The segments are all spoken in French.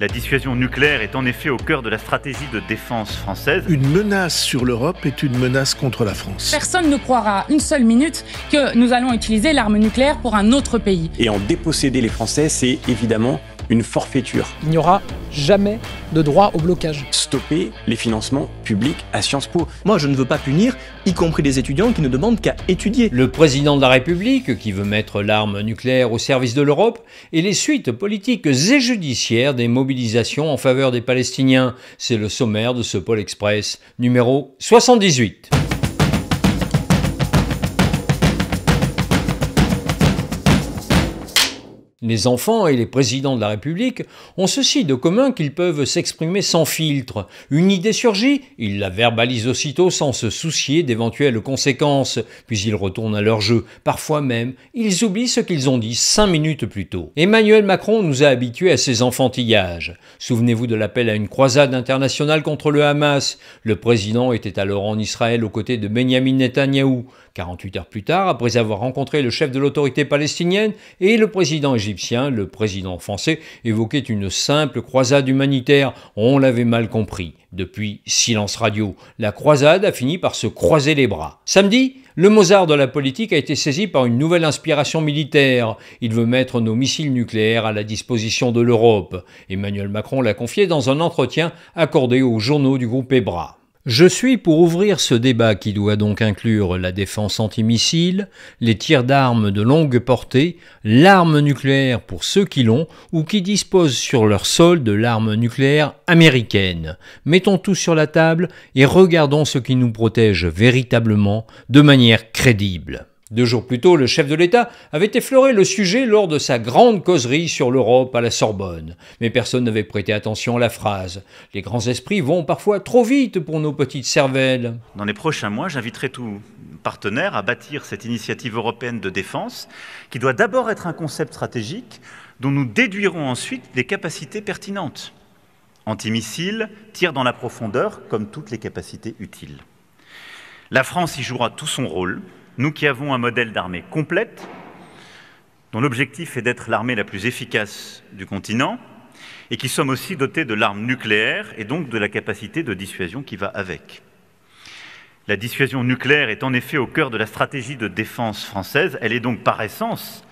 La dissuasion nucléaire est en effet au cœur de la stratégie de défense française. Une menace sur l'Europe est une menace contre la France. Personne ne croira une seule minute que nous allons utiliser l'arme nucléaire pour un autre pays. Et en déposséder les Français, c'est évidemment une forfaiture. Il n'y aura jamais de droit au blocage. Stopper les financements publics à Sciences Po. Moi, je ne veux pas punir, y compris des étudiants qui ne demandent qu'à étudier. Le président de la République, qui veut mettre l'arme nucléaire au service de l'Europe, et les suites politiques et judiciaires des mobilisations en faveur des Palestiniens. C'est le sommaire de ce Pôle Express numéro 78. Les enfants et les présidents de la République ont ceci de commun qu'ils peuvent s'exprimer sans filtre. Une idée surgit, ils la verbalisent aussitôt sans se soucier d'éventuelles conséquences, puis ils retournent à leur jeu. Parfois même, ils oublient ce qu'ils ont dit cinq minutes plus tôt. Emmanuel Macron nous a habitués à ces enfantillages. Souvenez-vous de l'appel à une croisade internationale contre le Hamas. Le président était alors en Israël aux côtés de Benjamin Netanyahou. 48 heures plus tard, après avoir rencontré le chef de l'autorité palestinienne et le président égyptien, le président français évoquait une simple croisade humanitaire. On l'avait mal compris. Depuis Silence Radio, la croisade a fini par se croiser les bras. Samedi, le Mozart de la politique a été saisi par une nouvelle inspiration militaire. Il veut mettre nos missiles nucléaires à la disposition de l'Europe. Emmanuel Macron l'a confié dans un entretien accordé aux journaux du groupe EBRA. Je suis pour ouvrir ce débat qui doit donc inclure la défense antimissile, les tirs d'armes de longue portée, l'arme nucléaire pour ceux qui l'ont ou qui disposent sur leur sol de l'arme nucléaire américaine. Mettons tout sur la table et regardons ce qui nous protège véritablement de manière crédible. Deux jours plus tôt, le chef de l'État avait effleuré le sujet lors de sa grande causerie sur l'Europe à la Sorbonne, mais personne n'avait prêté attention à la phrase. Les grands esprits vont parfois trop vite pour nos petites cervelles. Dans les prochains mois, j'inviterai tous partenaires à bâtir cette initiative européenne de défense, qui doit d'abord être un concept stratégique dont nous déduirons ensuite les capacités pertinentes. Antimissiles, tir dans la profondeur, comme toutes les capacités utiles. La France y jouera tout son rôle nous qui avons un modèle d'armée complète, dont l'objectif est d'être l'armée la plus efficace du continent, et qui sommes aussi dotés de l'arme nucléaire et donc de la capacité de dissuasion qui va avec. La dissuasion nucléaire est en effet au cœur de la stratégie de défense française, elle est donc par essence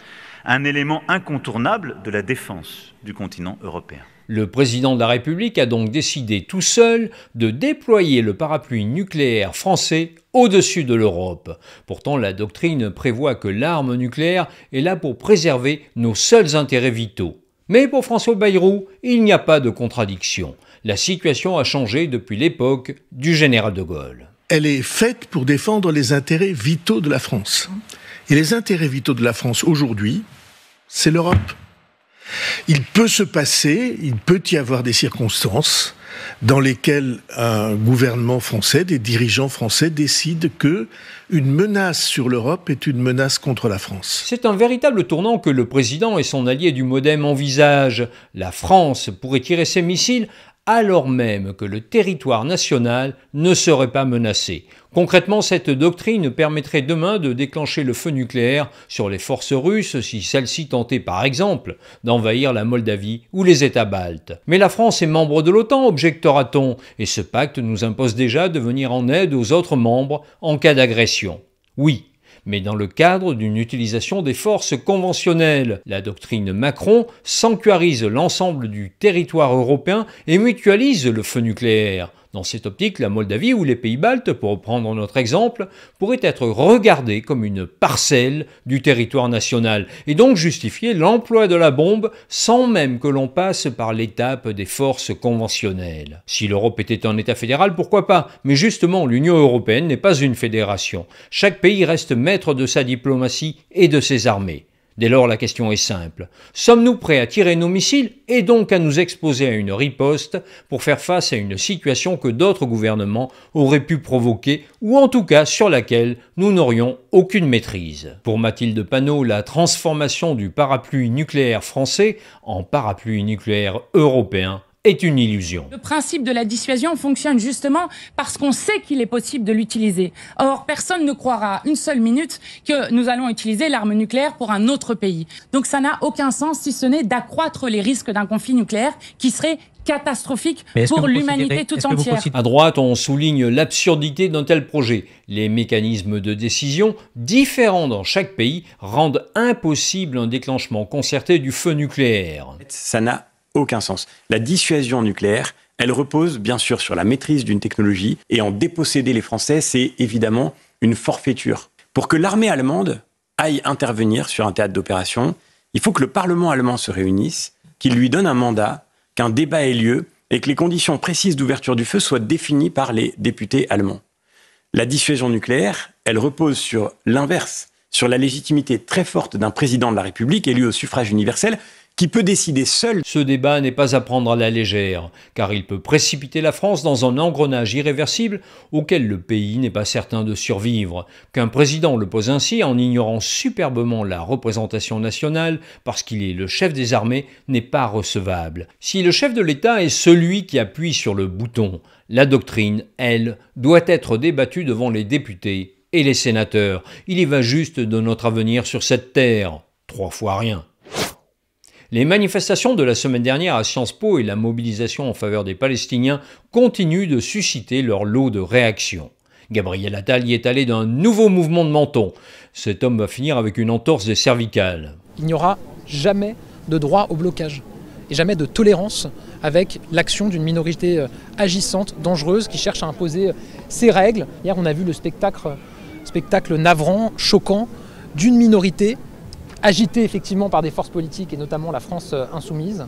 un élément incontournable de la défense du continent européen. Le président de la République a donc décidé tout seul de déployer le parapluie nucléaire français au-dessus de l'Europe. Pourtant, la doctrine prévoit que l'arme nucléaire est là pour préserver nos seuls intérêts vitaux. Mais pour François Bayrou, il n'y a pas de contradiction. La situation a changé depuis l'époque du général de Gaulle. Elle est faite pour défendre les intérêts vitaux de la France. Et les intérêts vitaux de la France aujourd'hui, c'est l'Europe. Il peut se passer, il peut y avoir des circonstances dans lesquelles un gouvernement français, des dirigeants français décident que une menace sur l'Europe est une menace contre la France. C'est un véritable tournant que le président et son allié du Modem envisagent. La France pourrait tirer ses missiles alors même que le territoire national ne serait pas menacé. Concrètement, cette doctrine permettrait demain de déclencher le feu nucléaire sur les forces russes si celles-ci tentaient par exemple d'envahir la Moldavie ou les États baltes. Mais la France est membre de l'OTAN, objectera-t-on, et ce pacte nous impose déjà de venir en aide aux autres membres en cas d'agression. Oui, mais dans le cadre d'une utilisation des forces conventionnelles. La doctrine Macron sanctuarise l'ensemble du territoire européen et mutualise le feu nucléaire. Dans cette optique, la Moldavie ou les Pays-Baltes, pour prendre notre exemple, pourraient être regardées comme une parcelle du territoire national et donc justifier l'emploi de la bombe sans même que l'on passe par l'étape des forces conventionnelles. Si l'Europe était un État fédéral, pourquoi pas Mais justement, l'Union européenne n'est pas une fédération. Chaque pays reste maître de sa diplomatie et de ses armées. Dès lors, la question est simple. Sommes-nous prêts à tirer nos missiles et donc à nous exposer à une riposte pour faire face à une situation que d'autres gouvernements auraient pu provoquer ou en tout cas sur laquelle nous n'aurions aucune maîtrise Pour Mathilde Panot, la transformation du parapluie nucléaire français en parapluie nucléaire européen est une illusion. Le principe de la dissuasion fonctionne justement parce qu'on sait qu'il est possible de l'utiliser. Or, personne ne croira une seule minute que nous allons utiliser l'arme nucléaire pour un autre pays. Donc ça n'a aucun sens si ce n'est d'accroître les risques d'un conflit nucléaire qui serait catastrophique pour l'humanité tout entière. À droite, on souligne l'absurdité d'un tel projet. Les mécanismes de décision, différents dans chaque pays, rendent impossible un déclenchement concerté du feu nucléaire. Ça n'a aucun sens. La dissuasion nucléaire, elle repose bien sûr sur la maîtrise d'une technologie et en déposséder les Français, c'est évidemment une forfaiture. Pour que l'armée allemande aille intervenir sur un théâtre d'opération, il faut que le Parlement allemand se réunisse, qu'il lui donne un mandat, qu'un débat ait lieu et que les conditions précises d'ouverture du feu soient définies par les députés allemands. La dissuasion nucléaire, elle repose sur l'inverse, sur la légitimité très forte d'un président de la République élu au suffrage universel qui peut décider seul. Ce débat n'est pas à prendre à la légère, car il peut précipiter la France dans un engrenage irréversible auquel le pays n'est pas certain de survivre. Qu'un président le pose ainsi en ignorant superbement la représentation nationale parce qu'il est le chef des armées n'est pas recevable. Si le chef de l'État est celui qui appuie sur le bouton, la doctrine, elle, doit être débattue devant les députés et les sénateurs. Il y va juste de notre avenir sur cette terre. Trois fois rien. Les manifestations de la semaine dernière à Sciences Po et la mobilisation en faveur des Palestiniens continuent de susciter leur lot de réactions. Gabriel Attal y est allé d'un nouveau mouvement de menton. Cet homme va finir avec une entorse des cervicales. Il n'y aura jamais de droit au blocage et jamais de tolérance avec l'action d'une minorité euh, agissante, dangereuse, qui cherche à imposer euh, ses règles. Hier, on a vu le spectacle, euh, spectacle navrant, choquant, d'une minorité agité effectivement par des forces politiques et notamment la France euh, insoumise,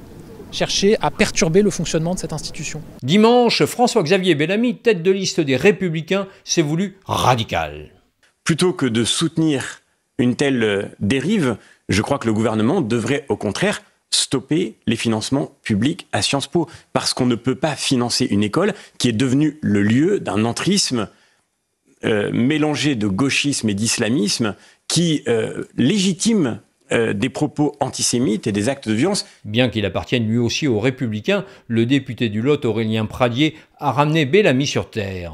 cherchait à perturber le fonctionnement de cette institution. Dimanche, François-Xavier Bellamy, tête de liste des Républicains, s'est voulu radical. Plutôt que de soutenir une telle euh, dérive, je crois que le gouvernement devrait au contraire stopper les financements publics à Sciences Po, parce qu'on ne peut pas financer une école qui est devenue le lieu d'un entrisme euh, mélangé de gauchisme et d'islamisme qui légitime euh, des propos antisémites et des actes de violence. Bien qu'il appartienne lui aussi aux républicains, le député du Lot Aurélien Pradier a ramené Bellamy sur terre.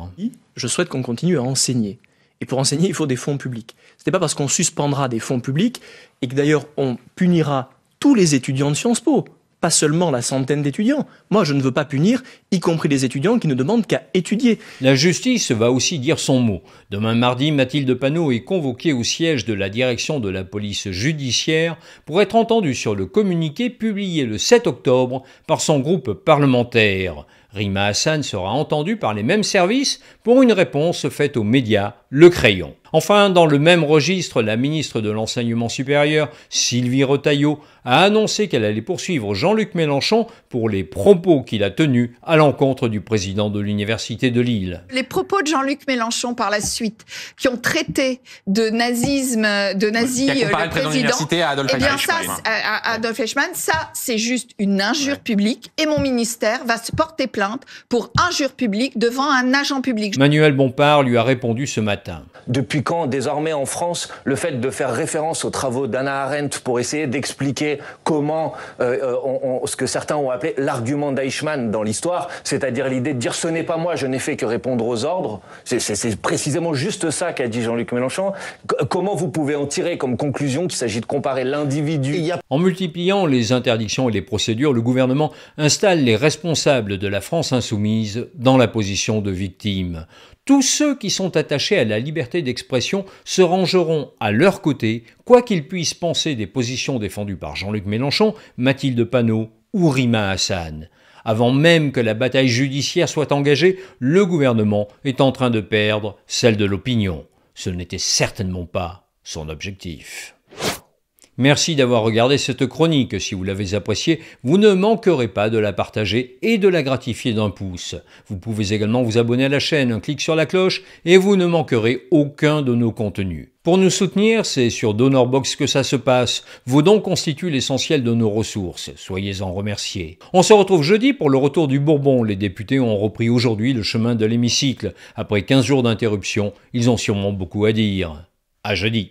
Je souhaite qu'on continue à enseigner. Et pour enseigner, il faut des fonds publics. Ce n'est pas parce qu'on suspendra des fonds publics et que d'ailleurs on punira tous les étudiants de Sciences Po pas seulement la centaine d'étudiants. Moi, je ne veux pas punir, y compris les étudiants qui ne demandent qu'à étudier. La justice va aussi dire son mot. Demain mardi, Mathilde Panot est convoquée au siège de la direction de la police judiciaire pour être entendue sur le communiqué publié le 7 octobre par son groupe parlementaire. Rima Hassan sera entendue par les mêmes services pour une réponse faite aux médias, le crayon. Enfin, dans le même registre, la ministre de l'Enseignement supérieur, Sylvie Retailleau, a annoncé qu'elle allait poursuivre Jean-Luc Mélenchon pour les propos qu'il a tenus à l'encontre du président de l'Université de Lille. Les propos de Jean-Luc Mélenchon par la suite, qui ont traité de nazisme, de nazi euh, le, président, eh bien ça, à Adolf Eichmann, ça c'est juste une injure publique et mon ministère va se porter plainte pour injure publique devant un agent public. Manuel Bompard lui a répondu ce matin. Depuis quand désormais en France le fait de faire référence aux travaux d'Anna Arendt pour essayer d'expliquer comment euh, euh, ce que certains ont appelé l'argument d'Eichmann dans l'histoire, c'est-à-dire l'idée de dire ce n'est pas moi, je n'ai fait que répondre aux ordres. C'est précisément juste ça qu'a dit Jean-Luc Mélenchon. comment vous pouvez en tirer comme conclusion qu'il s'agit de comparer l'individu En multipliant les interdictions et les procédures, le gouvernement installe les responsables de la France insoumise dans la position de victime. Tous ceux qui sont attachés à la liberté d'expression se rangeront à leur côté, quoi qu'ils puissent penser des positions défendues par Jean-Luc Mélenchon, Mathilde Panot ou Rima Hassan. Avant même que la bataille judiciaire soit engagée, le gouvernement est en train de perdre celle de l'opinion. Ce n'était certainement pas son objectif. Merci d'avoir regardé cette chronique. Si vous l'avez appréciée, vous ne manquerez pas de la partager et de la gratifier d'un pouce. Vous pouvez également vous abonner à la chaîne, un clic sur la cloche et vous ne manquerez aucun de nos contenus. Pour nous soutenir, c'est sur DonorBox que ça se passe. Vos dons constituent l'essentiel de nos ressources. Soyez en remerciés. On se retrouve jeudi pour le retour du Bourbon. Les députés ont repris aujourd'hui le chemin de l'hémicycle. Après 15 jours d'interruption, ils ont sûrement beaucoup à dire. À jeudi.